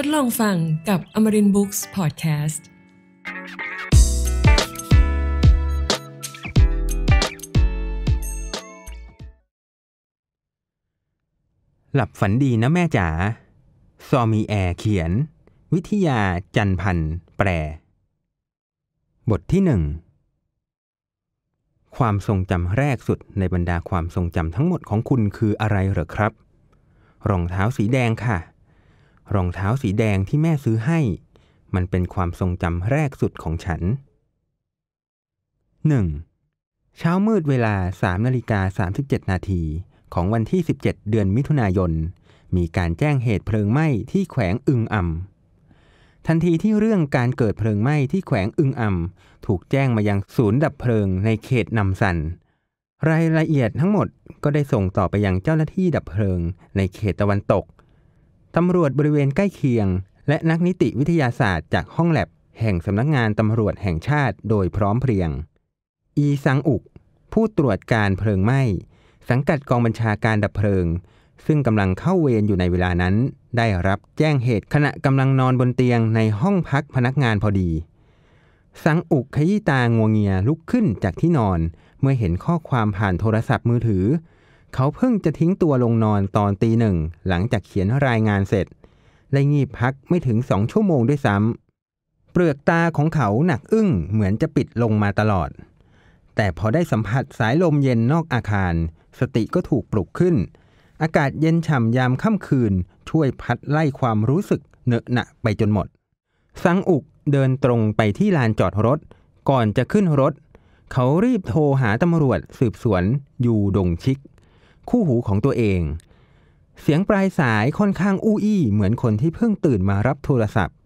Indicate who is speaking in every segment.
Speaker 1: ทดลองฟังกับอมรินบุ๊กส์พอดแคสต์ หลับฝันดีนะแม่จ๋า ซอมีแอร์เขียน วิทยาจันพันธ์แปร บทที่หนึ่งความทรงจำแรกสุดในบรรดาความทรงจำทั้งหมดของคุณคืออะไรเหรอครับ รองเท้าสีแดงค่ะรองเท้าสีแดงที่แม่ซื้อให้ มันเป็นความทรงจำแรกสุดของฉัน 1. เช้ามืดเวลา3นาฬิกา37นาทีของวันที่ 17 เดือนมิถุนายนมีการแจ้งเหตุเพลิงไหม้ที่แขวงอึงอ่ำทันทีที่เรื่องการเกิดเพลิงไหม้ที่แขวงอึงอ่ำถูกแจ้งมายังศูนย์ดับเพลิงในเขตนำสันรายละเอียดทั้งหมดก็ได้ส่งต่อไปยังเจ้าหน้าที่ดับเพลิง ในเขตตะวันตกตำรวจบริเวณใกล้เคียงและนักนิติวิทยาศาสตร์จากห้องแลบแห่งสำนักงานตำรวจแห่งชาติโดยพร้อมเพรียง อีซังอุก ผู้ตรวจการเพลิงไหม้สังกัดกองบัญชาการดับเพลิง ซึ่งกำลังเข้าเวรอยู่ในเวลานั้น ได้รับแจ้งเหตุขณะกำลังนอนบนเตียงในห้องพักพนักงานพอดีสังอุกขยี้ตางวงเงียลุกขึ้นจากที่นอน เมื่อเห็นข้อความผ่านโทรศัพท์มือถือเขาเพิ่งจะทิ้งตัวลงนอนตอนตีหนึ่ง หลังจากเขียนรายงานเสร็จและงีบพักไม่ถึงสองชั่วโมงด้วยซ้ำ เปลือกตาของเขาหนักอึ้งเหมือนจะปิดลงมาตลอด แต่พอได้สัมผัสสายลมเย็นนอกอาคาร สติก็ถูกปลุกขึ้น อากาศเย็นฉ่ำยามค่ำคืน ช่วยพัดไล่ความรู้สึกเนอะหนะไปจนหมดสังอุกเดินตรงไปที่ลานจอดรถ ก่อนจะขึ้นรถ เขารีบโทรหาตำรวจสืบสวน อยู่ดงชิกคู่หูของตัวเอง เสียงปลายสายค่อนข้างอู้อี้เหมือนคนที่เพิ่งตื่นมารับโทรศัพท์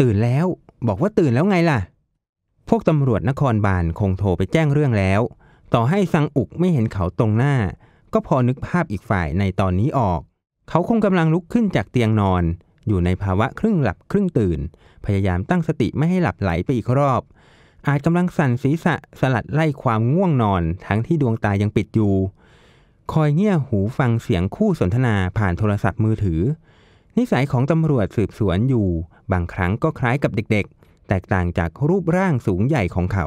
Speaker 1: ตื่นแล้วบอกว่าตื่นแล้วไงล่ะ พวกตำรวจนครบาลคงโทรไปแจ้งเรื่องแล้ว ต่อให้สังอุกไม่เห็นเขาตรงหน้า ก็พอนึกภาพอีกฝ่ายในตอนนี้ออก เขาคงกำลังลุกขึ้นจากเตียงนอน อยู่ในภาวะครึ่งหลับครึ่งตื่น พยายามตั้งสติไม่ให้หลับไหลไปอีกรอบ อาจกำลังสั่นศีรษะสลัดไล่ความง่วงนอน ทั้งที่ดวงตายังปิดอยู่คอยเงี่ยหูฟังเสียงคู่สนทนาผ่านโทรศัพท์มือถือ นิสัยของตำรวจสืบสวนอยู่ บางครั้งก็คล้ายกับเด็กๆ แตกต่างจากรูปร่างสูงใหญ่ของเขา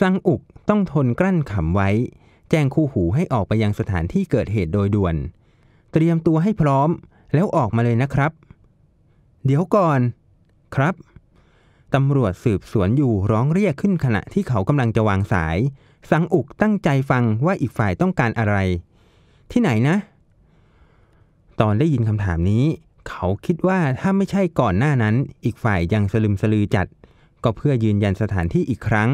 Speaker 1: ซังอุกต้องทนกลั้นขำไว้ แจ้งคู่หูให้ออกไปยังสถานที่เกิดเหตุโดยด่วน เตรียมตัวให้พร้อม แล้วออกมาเลยนะครับ เดี๋ยวก่อน ครับ ตำรวจสืบสวนอยู่ร้องเรียกขึ้นขณะที่เขากำลังจะวางสายสังอุกตั้งใจฟังว่าอีกฝ่ายต้องการอะไร ที่ไหนนะ ตอนได้ยินคำถามนี้ เขาคิดว่าถ้าไม่ใช่ก่อนหน้านั้นอีกฝ่ายยังสลึมสลือจัด ก็เพื่อยืนยันสถานที่อีกครั้ง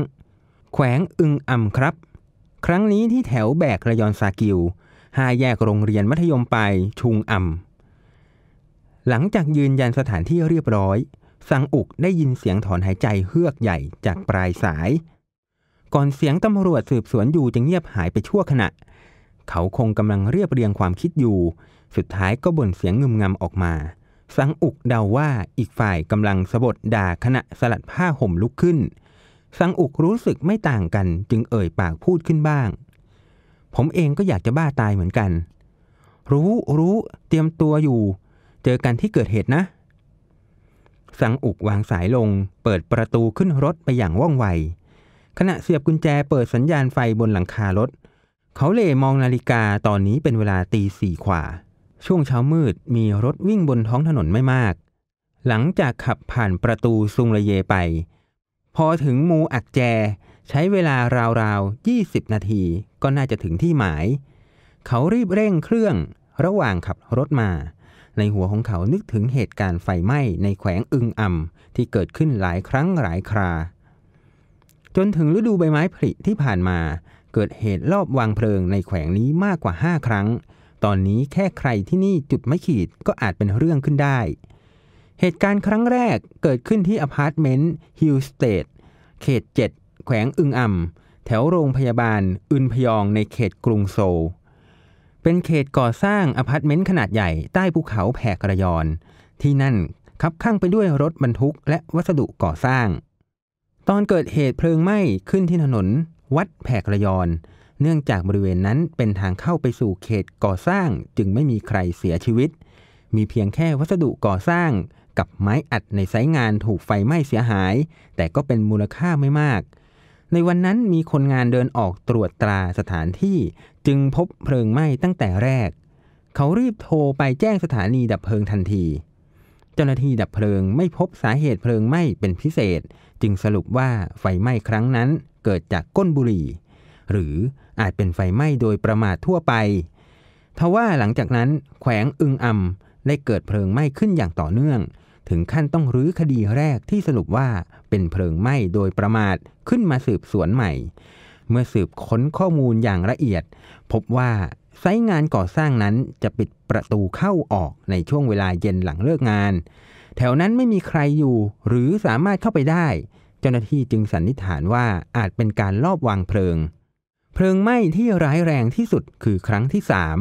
Speaker 1: แขวงอึงอ่ำครับ ครั้งนี้ที่แถวแบกระยอนซากิวห้าแยกโรงเรียนมัธยมปลายชุงอ่ำหลังจากยืนยันสถานที่เรียบร้อยสังอุกได้ยินเสียงถอนหายใจเฮือกใหญ่จากปลายสายก่อนเสียงตำรวจสืบสวนอยู่จะเงียบหายไปชั่วขณะ เขาคงกำลังเรียบเรียงความคิดอยู่ สุดท้ายก็บ่นเสียงงึมงำออกมา สังอุกเดาว่าอีกฝ่ายกำลังสะบดด่าขณะสลัดผ้าห่มลุกขึ้น สังอุกรู้สึกไม่ต่างกัน จึงเอ่ยปากพูดขึ้นบ้าง ผมเองก็อยากจะบ้าตายเหมือนกัน รู้รู้เตรียมตัวอยู่ เจอกันที่เกิดเหตุนะ สังอุกวางสายลง เปิดประตูขึ้นรถไปอย่างว่องไวขณะเสียบกุญแจเปิดสัญญาณไฟบนหลังคารถ เขาเลมองนาฬิกาตอนนี้เป็นเวลาตีสี่ขวาช่วงเช้ามืดมีรถวิ่งบนท้องถนนไม่มาก หลังจากขับผ่านประตูซุงระเยไป พอถึงมูอักแจ ใช้เวลาราวๆ 20 นาทีก็น่าจะถึงที่หมาย เขารีบเร่งเครื่องระหว่างขับรถมา ในหัวของเขานึกถึงเหตุการณ์ไฟไหม้ในแขวงอึงอ่ำที่เกิดขึ้นหลายครั้งหลายคราจนถึงฤดูใบไม้ผลิที่ผ่านมา เกิดเหตุรอบวางเพลิงในแขวงนี้มากกว่า 5 ครั้ง ตอนนี้แค่ใครที่นี่จุดไม่ขีดก็อาจเป็นเรื่องขึ้นได้ เหตุการณ์ครั้งแรกเกิดขึ้นที่อพาร์ตเมนต์ฮิลสเตดเขต 7 แขวงอึงอ่ำแถวโรงพยาบาลอึนพยองในเขตกรุงโซลเป็นเขตก่อสร้างอพาร์ตเมนต์ขนาดใหญ่ใต้ภูเขาแผ่กระยอน ที่นั่นคับข้างไปด้วยรถบรรทุกและวัสดุก่อสร้างตอนเกิดเหตุเพลิงไหม้ขึ้นที่ถนน วัดแผกระยอนเนื่องจากบริเวณนั้นเป็นทางเข้าไปสู่เขตก่อสร้างจึงไม่มีใครเสียชีวิต มีเพียงแค่วัสดุก่อสร้าง กับไม้อัดในไซต์งานถูกไฟไหม้เสียหาย แต่ก็เป็นมูลค่าไม่มาก ในวันนั้นมีคนงานเดินออกตรวจตราสถานที่จึงพบเพลิงไหม้ตั้งแต่แรก เขารีบโทรไปแจ้งสถานีดับเพลิงทันทีเจ้าหน้าที่ดับเพลิงไม่พบสาเหตุเพลิงไหม้เป็นพิเศษ จึงสรุปว่าไฟไหม้ครั้งนั้นเกิดจากก้นบุหรี่ หรืออาจเป็นไฟไหม้โดยประมาททั่วไปทว่าหลังจากนั้นแขวงอึงอำได้เกิดเพลิงไหม้ขึ้นอย่างต่อเนื่อง ถึงขั้นต้องรื้อคดีแรกที่สรุปว่าเป็นเพลิงไหม้โดยประมาทขึ้นมาสืบสวนใหม่ เมื่อสืบค้นข้อมูลอย่างละเอียด พบว่าไซต์งานก่อสร้างนั้นจะปิดประตูเข้าออกในช่วงเวลาเย็นหลังเลิกงาน แถวนั้นไม่มีใครอยู่หรือสามารถเข้าไปได้ เจ้าหน้าที่จึงสันนิษฐานว่าอาจเป็นการลอบวางเพลิง เพลิงไหม้ที่ร้ายแรงที่สุดคือครั้งที่สาม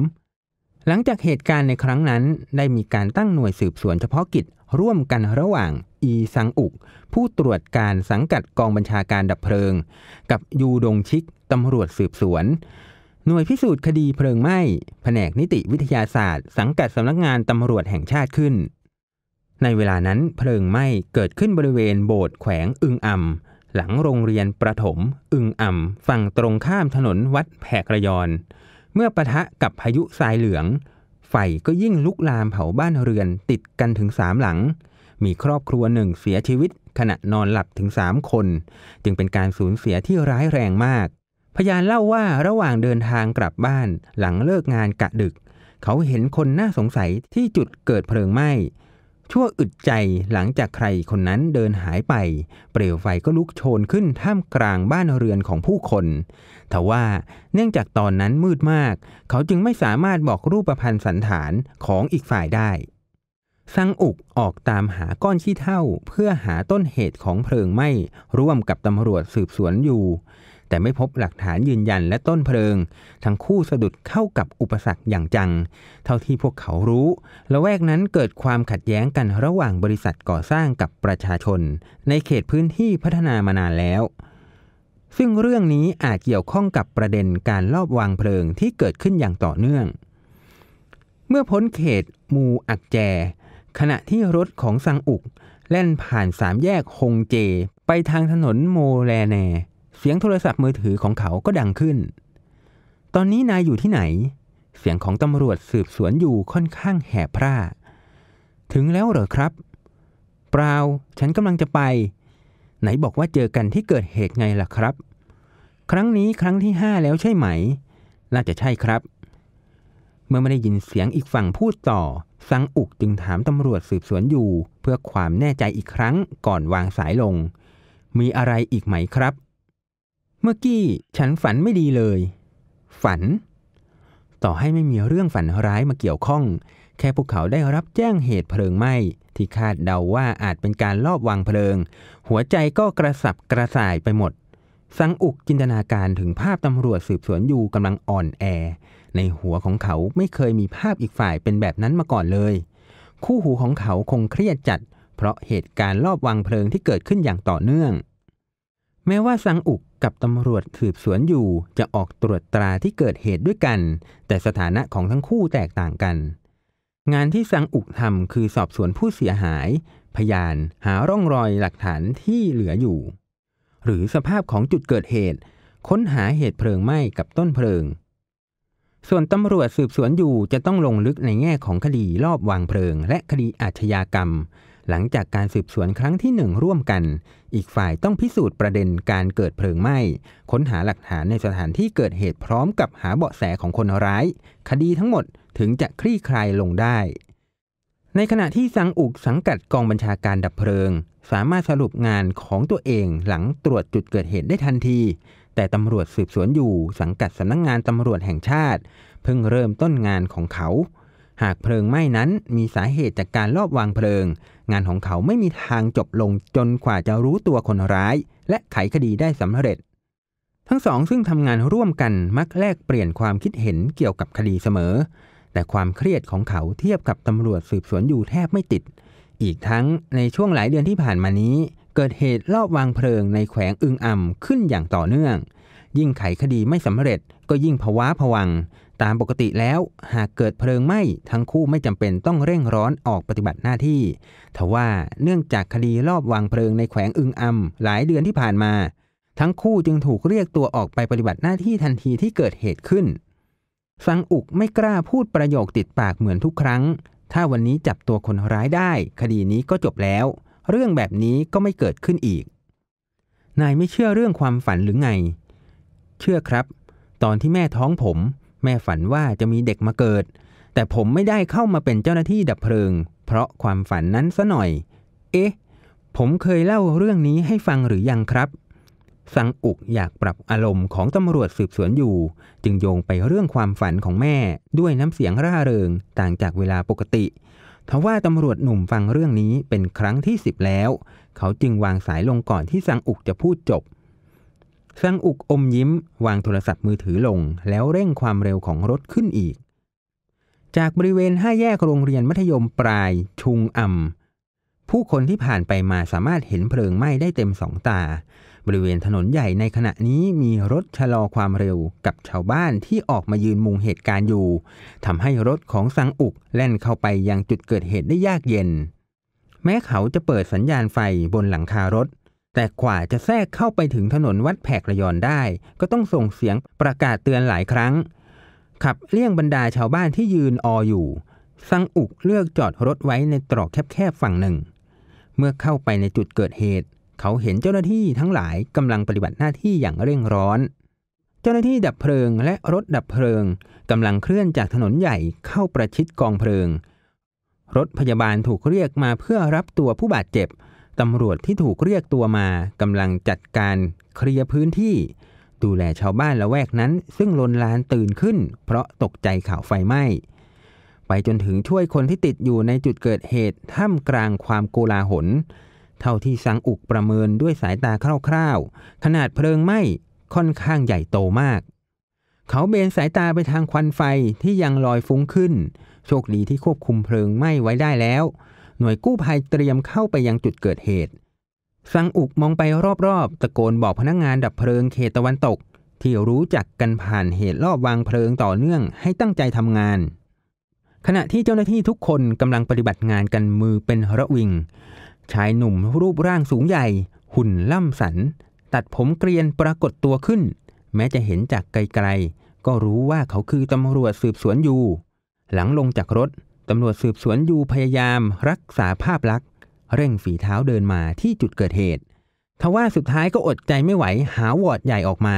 Speaker 1: หลังจากเหตุการณ์ในครั้งนั้น ได้มีการตั้งหน่วยสืบสวนเฉพาะกิจ ร่วมกันระหว่างอีซังอุก ผู้ตรวจการสังกัดกองบัญชาการดับเพลิง กับยูดงชิกตำรวจสืบสวนหน่วยพิสูจน์คดีเพลิงไหม้แผนกนิติวิทยาศาสตร์สังกัดสำนักงานตำรวจแห่งชาติขึ้น ในเวลานั้นเพลิงไหม้เกิดขึ้นบริเวณโบสถ์แขวงอึงอ่ำหลังโรงเรียนประถม อึงอ่ำฝั่งตรงข้ามถนนวัดแผกระยอน เมื่อปะทะกับพายุทรายเหลือง ไฟก็ยิ่งลุกลามเผาบ้านเรือนติดกันถึงสามหลัง มีครอบครัวหนึ่งเสียชีวิต ขณะนอนหลับถึงสามคน จึงเป็นการสูญเสียที่ร้ายแรงมากพยานเล่าว่าระหว่างเดินทางกลับบ้านหลังเลิกงานกะดึก เขาเห็นคนน่าสงสัยที่จุดเกิดเพลิงไหม้ ชั่วอึดใจหลังจากใครคนนั้นเดินหายไป เปลวไฟก็ลุกโชนขึ้นท่ามกลางบ้านเรือนของผู้คนทว่าเนื่องจากตอนนั้นมืดมาก เขาจึงไม่สามารถบอกรูปพันธ์สันฐานของอีกฝ่ายได้ซังอุกออกตามหาก้อนขี้เท่าเพื่อหาต้นเหตุของเพลิงไหม้ร่วมกับตำรวจสืบสวนอยู่แต่ไม่พบหลักฐานยืนยันและต้นเพลิง ทั้งคู่สะดุดเข้ากับอุปสรรคอย่างจัง เท่าที่พวกเขารู้ ละแวกนั้นเกิดความขัดแย้งกันระหว่างบริษัทก่อสร้างกับประชาชน ในเขตพื้นที่พัฒนามานานแล้ว ซึ่งเรื่องนี้อาจเกี่ยวข้องกับประเด็นการลอบวางเพลิงที่เกิดขึ้นอย่างต่อเนื่อง เมื่อพ้นเขตมูอักแจ ขณะที่รถของซังอุกแล่นผ่านสามแยกฮงเจไปทางถนนโมแลแนเสียงโทรศัพท์มือถือของเขาก็ดังขึ้น ตอนนี้นายอยู่ที่ไหน เสียงของตำรวจสืบสวนอยู่ค่อนข้างแหบพร่า ถึงแล้วเหรอครับ เปล่าฉันกำลังจะไป ไหนบอกว่าเจอกันที่เกิดเหตุไงล่ะครับ ครั้งนี้ครั้งที่ห้าแล้วใช่ไหม น่าจะใช่ครับ เมื่อไม่ได้ยินเสียงอีกฝั่งพูดต่อ สังอุกจึงถามตำรวจสืบสวนอยู่เพื่อความแน่ใจอีกครั้งก่อนวางสายลง มีอะไรอีกไหมครับเมื่อกี้ฉันฝันไม่ดีเลย ฝัน ต่อให้ไม่มีเรื่องฝันร้ายมาเกี่ยวข้อง แค่พวกเขาได้รับแจ้งเหตุเพลิงไหม้ที่คาดเดาว่าอาจเป็นการลอบวางเพลิง หัวใจก็กระสับกระส่ายไปหมดสังอุกจินตนาการถึงภาพตำรวจสืบสวนอยู่กำลังอ่อนแอ ในหัวของเขาไม่เคยมีภาพอีกฝ่ายเป็นแบบนั้นมาก่อนเลย คู่หูของเขาคงเครียดจัด เพราะเหตุการณ์ลอบวางเพลิงที่เกิดขึ้นอย่างต่อเนื่อง แม้ว่าสังอุกกับตำรวจสืบสวนอยู่จะออกตรวจตราที่เกิดเหตุด้วยกัน แต่สถานะของทั้งคู่แตกต่างกัน งานที่สังอุกทำคือสอบสวนผู้เสียหาย พยาน หาร่องรอยหลักฐานที่เหลืออยู่ หรือสภาพของจุดเกิดเหตุ ค้นหาเหตุเพลิงไหม้กับต้นเพลิง ส่วนตำรวจสืบสวนอยู่จะต้องลงลึกในแง่ของคดีรอบวางเพลิง และคดีอาชญากรรมหลังจากการสืบสวนครั้งที่หนึ่งร่วมกัน อีกฝ่ายต้องพิสูจน์ประเด็นการเกิดเพลิงไหม้ ค้นหาหลักฐานในสถานที่เกิดเหตุพร้อมกับหาเบาะแสของคนร้าย คดีทั้งหมดถึงจะคลี่คลายลงได้ ในขณะที่สังอุกสังกัดกองบัญชาการดับเพลิง สามารถสรุปงานของตัวเองหลังตรวจจุดเกิดเหตุได้ทันที แต่ตำรวจสืบสวนอยู่ สังกัดสำนักงงานตำรวจแห่งชาติ เพิ่งเริ่มต้นงานของเขา หากเพลิงไหม้นั้นมีสาเหตุจากการลอบวางเพลิงงานของเขาไม่มีทางจบลงจนกว่าจะรู้ตัวคนร้าย และไขคดีได้สำเร็จ ทั้งสองซึ่งทำงานร่วมกันมักแลกเปลี่ยนความคิดเห็นเกี่ยวกับคดีเสมอ แต่ความเครียดของเขาเทียบกับตำรวจสืบสวนอยู่แทบไม่ติด อีกทั้งในช่วงหลายเดือนที่ผ่านมานี้ เกิดเหตุลอบวางเพลิงในแขวงอึงอ่ำขึ้นอย่างต่อเนื่อง ยิ่งไขคดีไม่สำเร็จ ก็ยิ่งผวาผวังตามปกติแล้วหากเกิดเพลิงไหม้ทั้งคู่ไม่จำเป็นต้องเร่งร้อนออกปฏิบัติหน้าที่ทว่าเนื่องจากคดีรอบวางเพลิงในแขวงอึงอำหลายเดือนที่ผ่านมา ทั้งคู่จึงถูกเรียกตัวออกไปปฏิบัติหน้าที่ทันทีที่เกิดเหตุขึ้นฟังอุกไม่กล้าพูดประโยคติดปากเหมือนทุกครั้ง ถ้าวันนี้จับตัวคนร้ายได้ คดีนี้ก็จบแล้ว เรื่องแบบนี้ก็ไม่เกิดขึ้นอีก นายไม่เชื่อเรื่องความฝันหรือไง เชื่อครับ ตอนที่แม่ท้องผมแม่ฝันว่าจะมีเด็กมาเกิด แต่ผมไม่ได้เข้ามาเป็นเจ้าหน้าที่ดับเพลิง เพราะความฝันนั้นซะหน่อย เอ๊ะ ผมเคยเล่าเรื่องนี้ให้ฟังหรือยังครับ สังอุกอยากปรับอารมณ์ของตำรวจสืบสวนอยู่ จึงโยงไปเรื่องความฝันของแม่ด้วยน้ำเสียงร่าเริง ต่างจากเวลาปกติทว่าตำรวจหนุ่มฟังเรื่องนี้เป็นครั้งที่สิบแล้ว เขาจึงวางสายลงก่อนที่สังอุกจะพูดจบซังอุกอมยิ้มวางโทรศัพท์มือถือลง แล้วเร่งความเร็วของรถขึ้นอีก จากบริเวณห้าแยกโรงเรียนมัธยมปลายชุงอัมผู้คนที่ผ่านไปมาสามารถเห็นเพลิงไหม้ได้เต็มสองตา บริเวณถนนใหญ่ในขณะนี้มีรถชะลอความเร็วกับชาวบ้านที่ออกมายืนมุงเหตุการณ์อยู่ทำให้รถของสังอุกแล่นเข้าไปยังจุดเกิดเหตุได้ยากเย็น แม้เขาจะเปิดสัญญาณไฟบนหลังคารถแต่กว่าจะแทรกเข้าไปถึงถนนวัดแพกระยอนได้ ก็ต้องส่งเสียงประกาศเตือนหลายครั้ง ขับเลี่ยงบรรดาชาวบ้านที่ยืนออยู่สังอุกเลือกจอดรถไว้ในตรอกแคบๆฝั่งหนึ่ง เมื่อเข้าไปในจุดเกิดเหตุ เขาเห็นเจ้าหน้าที่ทั้งหลายกำลังปฏิบัติหน้าที่อย่างเร่งร้อน เจ้าหน้าที่ดับเพลิง และรถดับเพลิงกำลังเคลื่อนจากถนนใหญ่เข้าประชิดกองเพลิง รถพยาบาลถูกเรียกมาเพื่อรับตัวผู้บาดเจ็บตำรวจที่ถูกเรียกตัวมากำลังจัดการเคลียร์พื้นที่ดูแลชาวบ้านละแวกนั้นซึ่งลนลานตื่นขึ้นเพราะตกใจข่าวไฟไหม้ ไปจนถึงช่วยคนที่ติดอยู่ในจุดเกิดเหตุท่ามกลางความโกลาหลเท่าที่สังอุกประเมินด้วยสายตาคร่าวๆ ขนาดเพลิงไหม้ค่อนข้างใหญ่โตมาก เขาเบนสายตาไปทางควันไฟที่ยังลอยฟุ้งขึ้นโชคดีที่ควบคุมเพลิงไหม้ไว้ได้แล้วหน่วยกู้ภัยเตรียมเข้าไปยังจุดเกิดเหตุซังอุกมองไปรอบๆตะโกนบอกพนักงงานดับเพลิงเขตตะวันตก ที่รู้จักกันผ่านเหตุรอบวางเพลิงต่อเนื่องให้ตั้งใจทำงาน ขณะที่เจ้าหน้าที่ทุกคนกำลังปฏิบัติงานกันมือเป็นระวิงชายหนุ่มรูปร่างสูงใหญ่ หุ่นล่ำสัน ตัดผมเกรียนปรากฏตัวขึ้น แม้จะเห็นจากไกลๆก็รู้ว่าเขาคือตำรวจสืบสวนอยู่ หลังลงจากรถตำรวจสืบสวนอยู่พยายามรักษาภาพลักษณ์ เร่งฝีเท้าเดินมาที่จุดเกิดเหตุทว่าสุดท้ายก็อดใจไม่ไหวหาวอดใหญ่ออกมา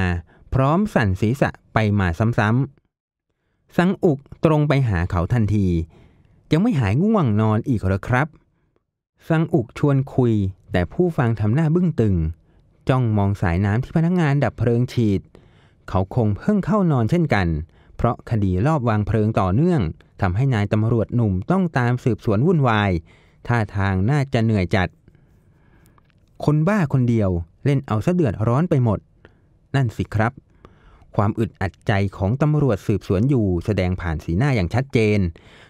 Speaker 1: พร้อมสั่นศีรษะไปมาซ้ำๆ สังอุกตรงไปหาเขาทันที ยังไม่หายง่วงนอนอีกหรอครับ สังอุกชวนคุย แต่ผู้ฟังทำหน้าบึ้งตึงจ้องมองสายน้ำที่พนักงงานดับเพลิงฉีด เขาคงเพิ่งเข้านอนเช่นกันเเพราะคดีลอบวางเพลิงต่อเนื่องทำให้นายตำรวจหนุ่มต้องตามสืบสวนวุ่นวาย ท่าทางน่าจะเหนื่อยจัด คนบ้าคนเดียว เล่นเอาสะเดือดร้อนไปหมด นั่นสิครับ ความอึดอัดใจของตำรวจสืบสวนอยู่ แสดงผ่านสีหน้าอย่างชัดเจน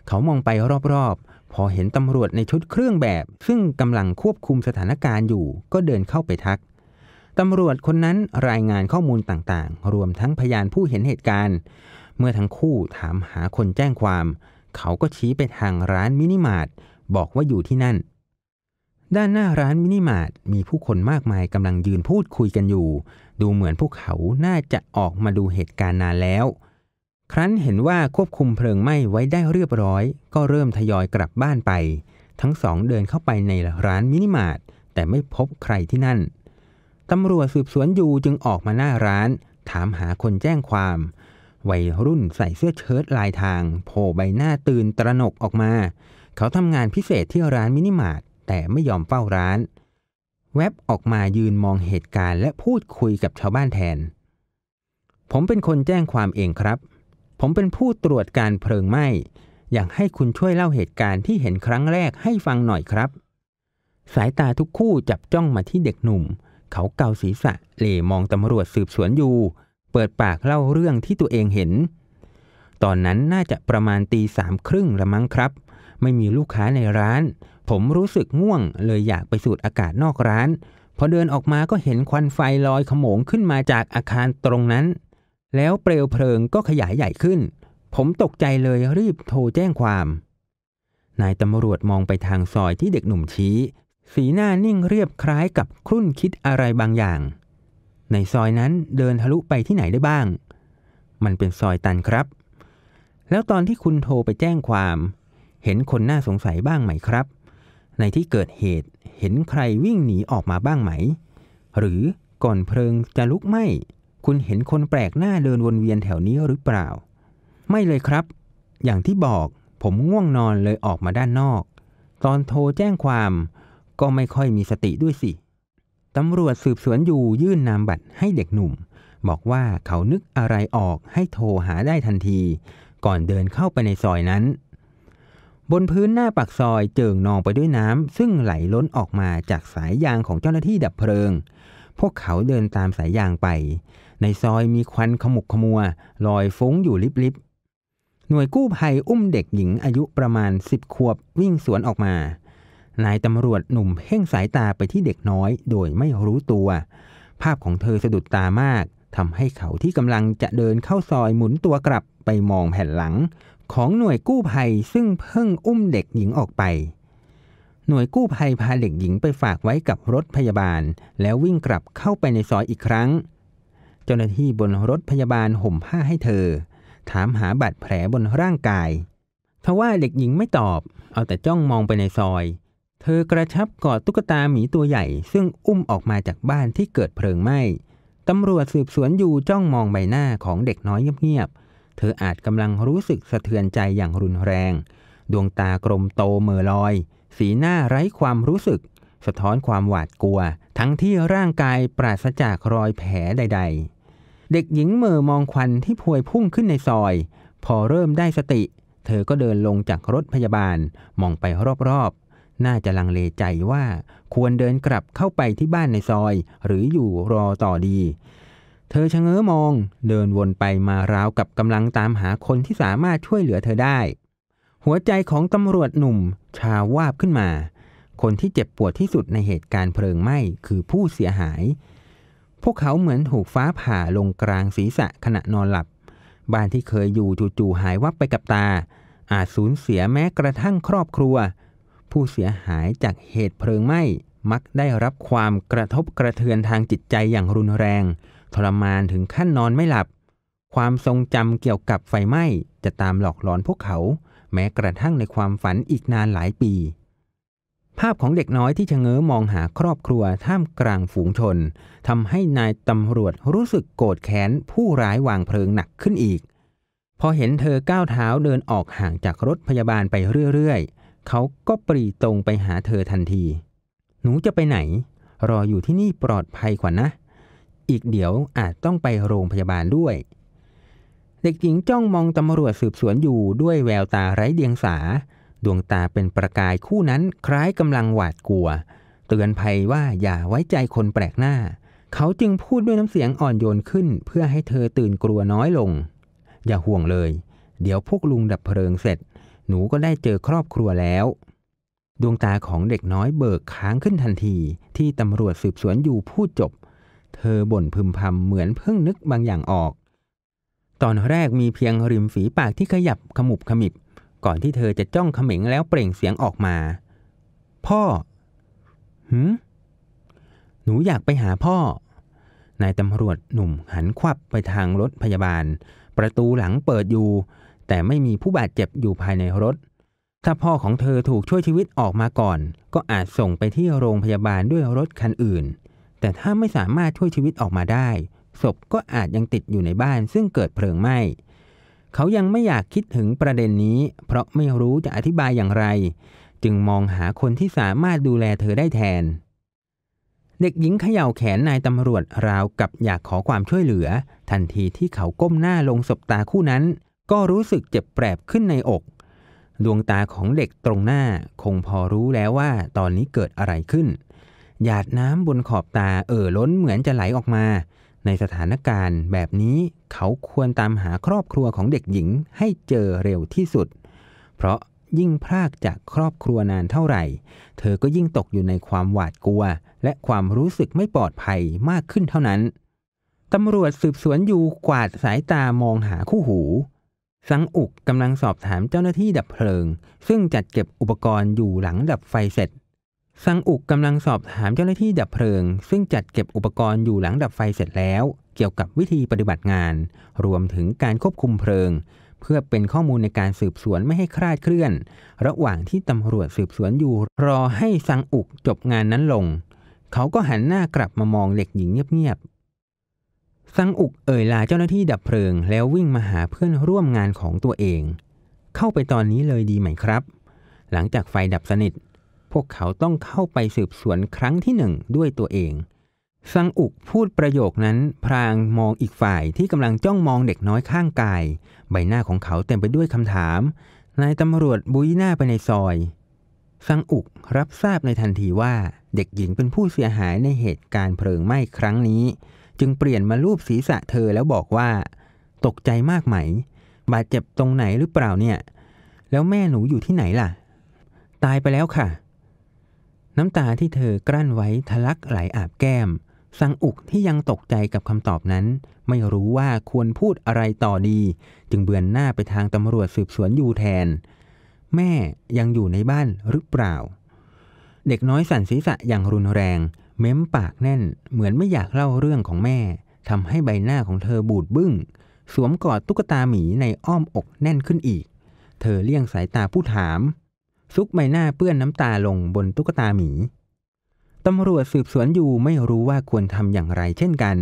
Speaker 1: เขามองไปรอบๆ พอเห็นตำรวจในชุดเครื่องแบบ ซึ่งกำลังควบคุมสถานการณ์อยู่ก็เดินเข้าไปทักตำรวจคนนั้นรายงานข้อมูลต่าง ๆ รวมทั้งพยานผู้เห็นเหตุการณ์เมื่อทั้งคู่ถามหาคนแจ้งความ เขาก็ชี้ไปทางร้านมินิมาร์ทบอกว่าอยู่ที่นั่น ด้านหน้าร้านมินิมาร์ทมีผู้คนมากมายกำลังยืนพูดคุยกันอยู่ ดูเหมือนพวกเขา น่าจะออกมาดูเหตุการณ์นานแล้ว ครั้นเห็นว่าควบคุมเพลิงไหม้ไว้ได้เรียบร้อย ก็เริ่มทยอยกลับบ้านไป ทั้งสองเดินเข้าไปในร้านมินิมาร์ทแต่ไม่พบใครที่นั่น ตำรวจสืบสวนอยู่จึงออกมาหน้าร้าน ถามหาคนแจ้งความวัยรุ่นใส่เสื้อเชิ้ตลายทางโผล่ใบหน้าตื่นตระหนกออกมา เขาทำงานพิเศษที่ร้านมินิมาร์ทแต่ไม่ยอมเฝ้าร้าน แวบออกมายืนมองเหตุการณ์ และพูดคุยกับชาวบ้านแทน ผมเป็นคนแจ้งความเองครับ ผมเป็นผู้ตรวจการเพลิงไหม้อยากให้คุณช่วยเล่าเหตุการณ์ที่เห็นครั้งแรกให้ฟังหน่อยครับ สายตาทุกคู่จับจ้องมาที่เด็กหนุ่ม เขาเกาศีรษะเหล่มองตำรวจสืบสวนอยู่เปิดปากเล่าเรื่องที่ตัวเองเห็น ตอนนั้นน่าจะประมาณตีสามครึ่งละมั้งครับ ไม่มีลูกค้าในร้าน ผมรู้สึกง่วงเลยอยากไปสูดอากาศนอกร้าน พอเดินออกมาก็เห็นควันไฟลอยขโมงขึ้นมาจากอาคารตรงนั้น แล้วเปลวเพลิงก็ขยายใหญ่ขึ้น ผมตกใจเลยรีบโทรแจ้งความ นายตำรวจมองไปทางซอยที่เด็กหนุ่มชี้ สีหน้านิ่งเรียบคล้ายกับครุ่นคิดอะไรบางอย่างในซอยนั้นเดินทะลุไปที่ไหนได้บ้าง มันเป็นซอยตันครับ แล้วตอนที่คุณโทรไปแจ้งความ เห็นคนน่าสงสัยบ้างไหมครับ ในที่เกิดเหตุเห็นใครวิ่งหนีออกมาบ้างไหม หรือก่อนเพลิงจะลุกไหมคุณเห็นคนแปลกหน้าเดินวนเวียนแถวนี้หรือเปล่า ไม่เลยครับ อย่างที่บอกผมง่วงนอนเลยออกมาด้านนอก ตอนโทรแจ้งความก็ไม่ค่อยมีสติด้วยสิตำรวจสืบสวนอยู่ยื่นนามบัตรให้เด็กหนุ่ม บอกว่าเขานึกอะไรออกให้โทรหาได้ทันที ก่อนเดินเข้าไปในซอยนั้น บนพื้นหน้าปากซอยเจิ่งนองไปด้วยน้ำซึ่งไหลล้นออกมาจากสายยางของเจ้าหน้าที่ดับเพลิง พวกเขาเดินตามสายยางไป ในซอยมีควันขมุกขมัว ลอยฟุ้งอยู่ลิบๆหน่วยกู้ภัยอุ้มเด็กหญิงอายุประมาณ 10ขวบวิ่งสวนออกมานายตำรวจหนุ่มเพ่งสายตาไปที่เด็กน้อย โดยไม่รู้ตัว ภาพของเธอสะดุดตามากทำให้เขาที่กำลังจะเดินเข้าซอยหมุนตัวกลับไปมองแผ่นหลัง ของหน่วยกู้ภัยซึ่งเพิ่งอุ้มเด็กหญิงออกไป หน่วยกู้ภัยพาเด็กหญิงไปฝากไว้กับรถพยาบาล แล้ววิ่งกลับเข้าไปในซอยอีกครั้ง เจ้าหน้าที่บนรถพยาบาลห่มผ้าให้เธอ ถามหาบาดแผลบนร่างกายทว่าเด็กหญิงไม่ตอบ เอาแต่จ้องมองไปในซอยเธอกระชับกอดตุ๊กตาหมีตัวใหญ่ ซึ่งอุ้มออกมาจากบ้านที่เกิดเพลิงไหม้ ตำรวจสืบสวนอยู่จ้องมองใบหน้าของเด็กน้อยเงียบๆเธออาจกำลังรู้สึกสะเทือนใจอย่างรุนแรง ดวงตากลมโตเมื่อลอย สีหน้าไร้ความรู้สึก สะท้อนความหวาดกลัว ทั้งที่ร่างกายปราศจากรอยแผลใด ๆ เด็กหญิงเมื่อมองควันที่พวยพุ่งขึ้นในซอย พอเริ่มได้สติ เธอก็เดินลงจากรถพยาบาลมองไปรอบน่าจะลังเลใจว่าควรเดินกลับเข้าไปที่บ้านในซอย หรืออยู่รอต่อดี เธอชะเง้อมองเดินวนไปมาราวกับกำลังตามหาคนที่สามารถช่วยเหลือเธอได้ หัวใจของตำรวจหนุ่ม ชาวาบขึ้นมา คนที่เจ็บปวดที่สุดในเหตุการณ์เพลิงไหม้คือผู้เสียหาย พวกเขาเหมือนถูกฟ้าผ่าลงกลางศีรษะขณะนอนหลับ บ้านที่เคยอยู่จู่ๆหายวับไปกับตา อาจสูญเสียแม้กระทั่งครอบครัวผู้เสียหายจากเหตุเพลิงไหม้ มักได้รับความกระทบกระเทือนทางจิตใจอย่างรุนแรง ทรมานถึงขั้นนอนไม่หลับ ความทรงจำเกี่ยวกับไฟไหม้จะตามหลอกหลอนพวกเขา แม้กระทั่งในความฝันอีกนานหลายปี ภาพของเด็กน้อยที่ชะเง้อมองหาครอบครัวท่ามกลางฝูงชนทำให้นายตำรวจรู้สึกโกรธแค้น ผู้ร้ายวางเพลิงหนักขึ้นอีกพอเห็นเธอก้าวเท้าเดินออกห่างจากรถพยาบาลไปเรื่อยๆเขาก็ปรีตรงไปหาเธอทันที หนูจะไปไหน รออยู่ที่นี่ปลอดภัยกว่านะ อีกเดี๋ยวอาจต้องไปโรงพยาบาลด้วย เด็กหญิงจ้องมองตำรวจสืบสวนอยู่ด้วยแววตาไร้เดียงสา ดวงตาเป็นประกายคู่นั้นคล้ายกำลังหวาดกลัว เตือนภัยว่าอย่าไว้ใจคนแปลกหน้า เขาจึงพูดด้วยน้ำเสียงอ่อนโยนขึ้น เพื่อให้เธอตื่นกลัวน้อยลง อย่าห่วงเลย เดี๋ยวพวกลุงดับเพลิงเสร็จหนูก็ได้เจอครอบครัวแล้ว ดวงตาของเด็กน้อยเบิกค้างขึ้นทันทีที่ตำรวจสืบสวนอยู่พูดจบ เธอบ่นพึมพำเหมือนเพิ่งนึกบางอย่างออก ตอนแรกมีเพียงริมฝีปากที่ขยับขมุบขมิบก่อนที่เธอจะจ้องเขม็งแล้วเปล่งเสียงออกมา พ่อหืมหนูอยากไปหาพ่อนายตำรวจหนุ่มหันควับไปทางรถพยาบาล ประตูหลังเปิดอยู่แต่ไม่มีผู้บาดเจ็บอยู่ภายในรถ ถ้าพ่อของเธอถูกช่วยชีวิตออกมาก่อน ก็อาจส่งไปที่โรงพยาบาลด้วยรถคันอื่น แต่ถ้าไม่สามารถช่วยชีวิตออกมาได้ ศพก็อาจยังติดอยู่ในบ้าน ซึ่งเกิดเพลิงไหม้ เขายังไม่อยากคิดถึงประเด็นนี้เพราะไม่รู้จะอธิบายอย่างไร จึงมองหาคนที่สามารถดูแลเธอได้แทน เด็กหญิงเขย่าแขนนายตำรวจราวกับอยากขอความช่วยเหลือ ทันทีที่เขาก้มหน้าลงศพตาคู่นั้นก็รู้สึกเจ็บแปรบขึ้นในอก ดวงตาของเด็กตรงหน้าคงพอรู้แล้วว่าตอนนี้เกิดอะไรขึ้น หยาดน้ำบนขอบตาเอ่อล้นเหมือนจะไหลออกมา ในสถานการณ์แบบนี้เขาควรตามหาครอบครัวของเด็กหญิงให้เจอเร็วที่สุด เพราะยิ่งพลากจากครอบครัวนานเท่าไหร่ เธอก็ยิ่งตกอยู่ในความหวาดกลัว และความรู้สึกไม่ปลอดภัยมากขึ้นเท่านั้น ตำรวจสืบสวนอยู่กวาดสายตามองหาคู่หูสังอุกกำลังสอบถามเจ้าหน้าที่ดับเพลิงซึ่งจัดเก็บอุปกรณ์อยู่หลังดับไฟเสร็จสังอุกกำลังสอบถามเจ้าหน้าที่ดับเพลิงซึ่งจัดเก็บอุปกรณ์อยู่หลังดับไฟเสร็จแล้วเกี่ยวกับวิธีปฏิบัติงานรวมถึงการควบคุมเพลิงเพื่อเป็นข้อมูลในการสืบสวนไม่ให้คลาดเคลื่อนระหว่างที่ตำรวจสืบสวนอยู่รอให้สังอุกจบงานนั้นลง เขาก็หันหน้ากลับมามองเด็กหญิงเงียบซังอุกเอ่ยลาเจ้าหน้าที่ดับเพลิงแล้ววิ่งมาหาเพื่อนร่วมงานของตัวเอง เข้าไปตอนนี้เลยดีไหมครับ หลังจากไฟดับสนิท พวกเขาต้องเข้าไปสืบสวนครั้งที่หนึ่งด้วยตัวเอง ซังอุกพูดประโยคนั้นพรางมองอีกฝ่ายที่กำลังจ้องมองเด็กน้อยข้างกาย ใบหน้าของเขาเต็มไปด้วยคำถาม นายตำรวจบุยหน้าไปในซอยซังอุกรับทราบในทันทีว่าเด็กหญิงเป็นผู้เสียหายในเหตุการณ์เพลิงไหม้ครั้งนี้จึงเปลี่ยนมาลูบศีรษะเธอแล้วบอกว่า ตกใจมากไหม บาดเจ็บตรงไหนหรือเปล่าเนี่ย แล้วแม่หนูอยู่ที่ไหนล่ะ ตายไปแล้วค่ะ น้ำตาที่เธอกลั้นไว้ ทะลักไหลอาบแก้มสังอุกที่ยังตกใจกับคำตอบนั้น ไม่รู้ว่าควรพูดอะไรต่อดี จึงเบือนหน้าไปทางตำรวจสืบสวนอยู่แทน แม่ยังอยู่ในบ้านหรือเปล่า เด็กน้อยสั่นศีรษะอย่างรุนแรงเม้มปากแน่น เหมือนไม่อยากเล่าเรื่องของแม่ทำให้ใบหน้าของเธอบูดบึง้งสวมกอดตุ๊กตาหมีในอ้อมอกแน่นขึ้นอีก เธอเลี่ยงสายตาผู้ถาม ซุกใบหน้าเปื้อนน้ำตาลงบนตุ๊กตาหมีตำรวจสืบสวนอยู่ไม่รู้ว่าควรทำอย่างไรเช่นกัน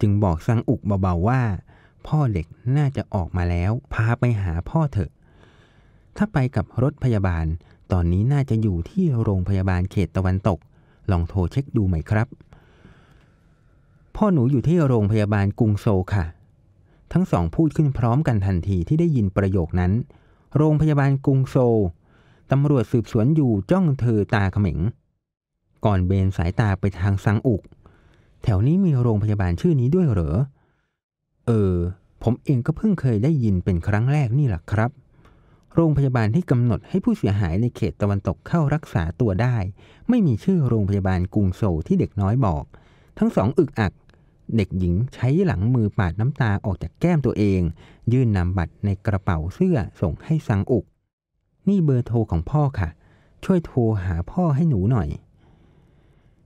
Speaker 1: จึงบอกสังอุกเบาๆ ว่า พ่อเล็กน่าจะออกมาแล้วพาไปหาพ่อเถอะ ถ้าไปกับรถพยาบาล ตอนนี้น่าจะอยู่ที่โรงพยาบาลเขตตะวันตกลองโทรเช็คดูไหมครับ พ่อหนูอยู่ที่โรงพยาบาลกรุงโซค่ะ ทั้งสองพูดขึ้นพร้อมกันทันทีที่ได้ยินประโยคนั้น โรงพยาบาลกรุงโซตำรวจสืบสวนอยู่จ้องเธอตาเขม็ง ก่อนเบนสายตาไปทางซัง อุก แถวนี้มีโรงพยาบาลชื่อนี้ด้วย เหรอ เออ ผมเองก็เพิ่งเคยได้ยินเป็นครั้งแรกนี่แหละครับโรงพยาบาลที่กำหนดให้ผู้เสียหายในเขตตะวันตกเข้ารักษาตัวได้ ไม่มีชื่อโรงพยาบาลกรุงโซลที่เด็กน้อยบอก ทั้งสองอึกอัก เด็กหญิงใช้หลังมือปาดน้ำตาออกจากแก้มตัวเอง ยื่นนำบัตรในกระเป๋าเสื้อส่งให้ซังอุก นี่เบอร์โทรของพ่อค่ะ ช่วยโทรหาพ่อให้หนูหน่อย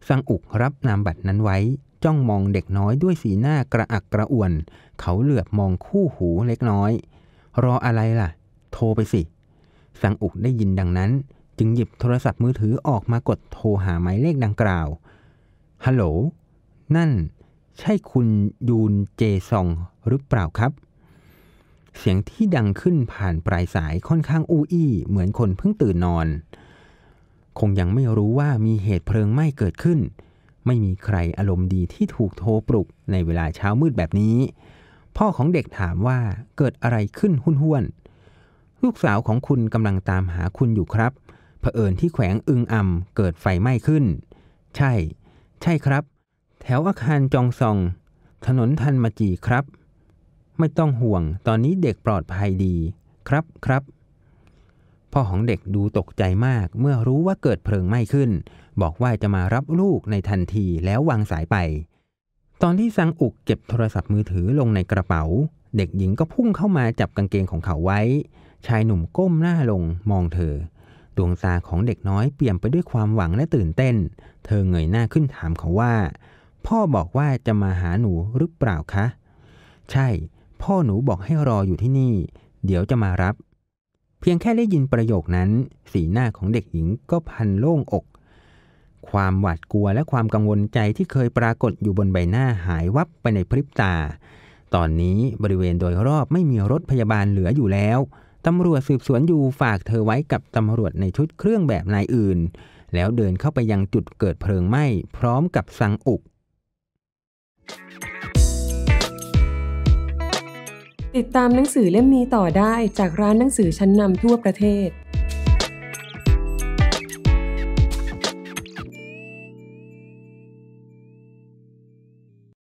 Speaker 1: ซังอุกรับนามบัตรนั้นไว้ จ้องมองเด็กน้อยด้วยสีหน้ากระอักกระอ่วนเขาเหลือบมองคู่หูเล็กน้อย รออะไรล่ะโทรไปสิ สังอุกได้ยินดังนั้น จึงหยิบโทรศัพท์มือถือออกมากดโทรหาหมายเลขดังกล่าว ฮัลโหล นั่น ใช่คุณยูนเจซองหรือเปล่าครับ เสียงที่ดังขึ้นผ่านปลายสายค่อนข้างอู้อี้เหมือนคนเพิ่งตื่นนอน คงยังไม่รู้ว่ามีเหตุเพลิงไหม้เกิดขึ้น ไม่มีใครอารมณ์ดีที่ถูกโทรปลุกในเวลาเช้ามืดแบบนี้ พ่อของเด็กถามว่าเกิดอะไรขึ้นหุ่นห้วนลูกสาวของคุณกำลังตามหาคุณอยู่ครับ เผอิญที่แขวงอึงอ่ำเกิดไฟไหม้ขึ้น ใช่ ใช่ครับ แถวอาคารจองซอง ถนนทันมาจีครับ ไม่ต้องห่วง ตอนนี้เด็กปลอดภัยดี ครับครับ พ่อของเด็กดูตกใจมากเมื่อรู้ว่าเกิดเพลิงไหม้ขึ้น บอกว่าจะมารับลูกในทันทีแล้ววางสายไป ตอนที่ซังอุกเก็บโทรศัพท์มือถือลงในกระเป๋า เด็กหญิงก็พุ่งเข้ามาจับกางเกงของเขาไว้ชายหนุ่มก้มหน้าลงมองเธอดวงตาของเด็กน้อยเปลี่ยมไปด้วยความหวังและตื่นเต้น เธอเงยหน้าขึ้นถามเขาว่า พ่อบอกว่าจะมาหาหนูหรือเปล่าคะ ใช่ พ่อหนูบอกให้รออยู่ที่นี่ เดี๋ยวจะมารับ เพียงแค่ได้ยินประโยคนั้น สีหน้าของเด็กหญิงก็พันโล่งอก ความหวาดกลัวและความกังวลใจที่เคยปรากฏอยู่บนใบหน้าหายวับไปในพริบตา ตอนนี้บริเวณโดยรอบไม่มีรถพยาบาลเหลืออยู่แล้วตำรวจสืบสวนอยู่ฝากเธอไว้กับตำรวจในชุดเครื่องแบบนายอื่น แล้วเดินเข้าไปยังจุดเกิดเพลิงไหม้พร้อมกับสังอุก ติดตามหนังสือเล่มนี้ต่อได้จากร้านหนังสือชั้นนำทั่วประเทศ